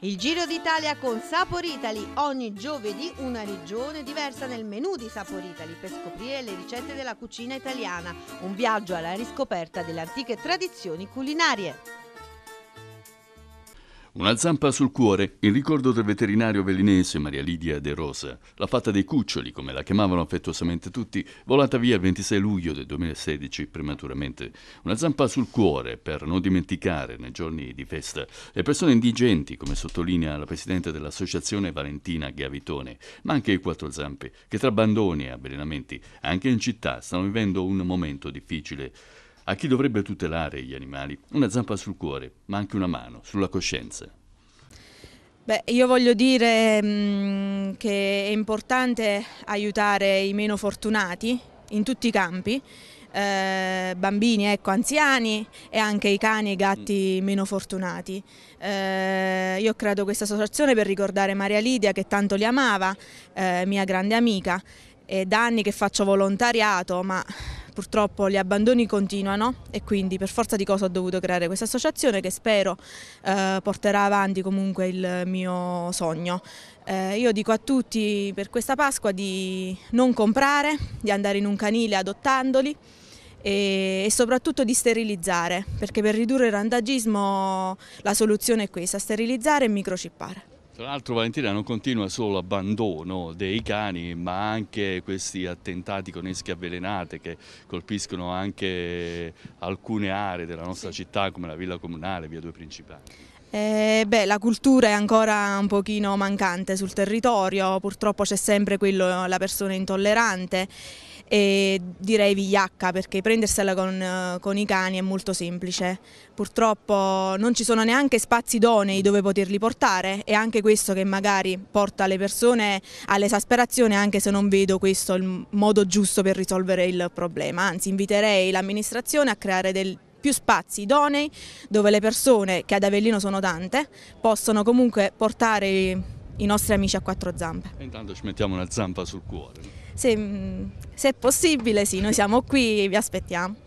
Il Giro d'Italia con Sapor Italy, ogni giovedì una regione diversa nel menù di Sapor Italy per scoprire le ricette della cucina italiana, un viaggio alla riscoperta delle antiche tradizioni culinarie. Una zampa sul cuore, in ricordo del veterinario velinese Maria Lidia De Rosa, la fatta dei cuccioli, come la chiamavano affettuosamente tutti, volata via il 26 luglio del 2016 prematuramente. Una zampa sul cuore per non dimenticare nei giorni di festa le persone indigenti, come sottolinea la presidente dell'associazione Valentina Gavitone, ma anche i quattro zampe, che tra abbandoni e avvelenamenti, anche in città, stanno vivendo un momento difficile a chi dovrebbe tutelare gli animali una zampa sul cuore, ma anche una mano sulla coscienza. Beh, io voglio dire mh, mm, che è importante aiutare i meno fortunati in tutti i campi, eh, bambini, ecco, anziani e anche i cani e i gatti mm. meno fortunati. Eh, io ho creato questa associazione per ricordare Maria Lidia che tanto li amava, eh, mia grande amica, è da anni che faccio volontariato ma purtroppo gli abbandoni continuano e quindi per forza di cosa ho dovuto creare questa associazione che spero eh, porterà avanti comunque il mio sogno. Eh, io dico a tutti per questa Pasqua di non comprare, di andare in un canile adottandoli e, soprattutto di sterilizzare, perché per ridurre il randagismo la soluzione è questa, sterilizzare e microcippare. Tra l'altro Valentina non continua solo l'abbandono dei cani ma anche questi attentati con esche avvelenate che colpiscono anche alcune aree della nostra sì. città come la Villa Comunale, Via Due Principali. Eh, beh, la cultura è ancora un pochino mancante sul territorio, purtroppo c'è sempre quello, la persona intollerante e direi vigliacca perché prendersela con, con, i cani è molto semplice. Purtroppo non ci sono neanche spazi idonei dove poterli portare e anche questo che magari porta le persone all'esasperazione anche se non vedo questo il modo giusto per risolvere il problema. Anzi inviterei l'amministrazione a creare del, più spazi idonei dove le persone, che ad Avellino sono tante, possono comunque portare i nostri amici a quattro zampe. E intanto ci mettiamo una zampa sul cuore se, mm, se è possibile sì, noi siamo qui, vi aspettiamo.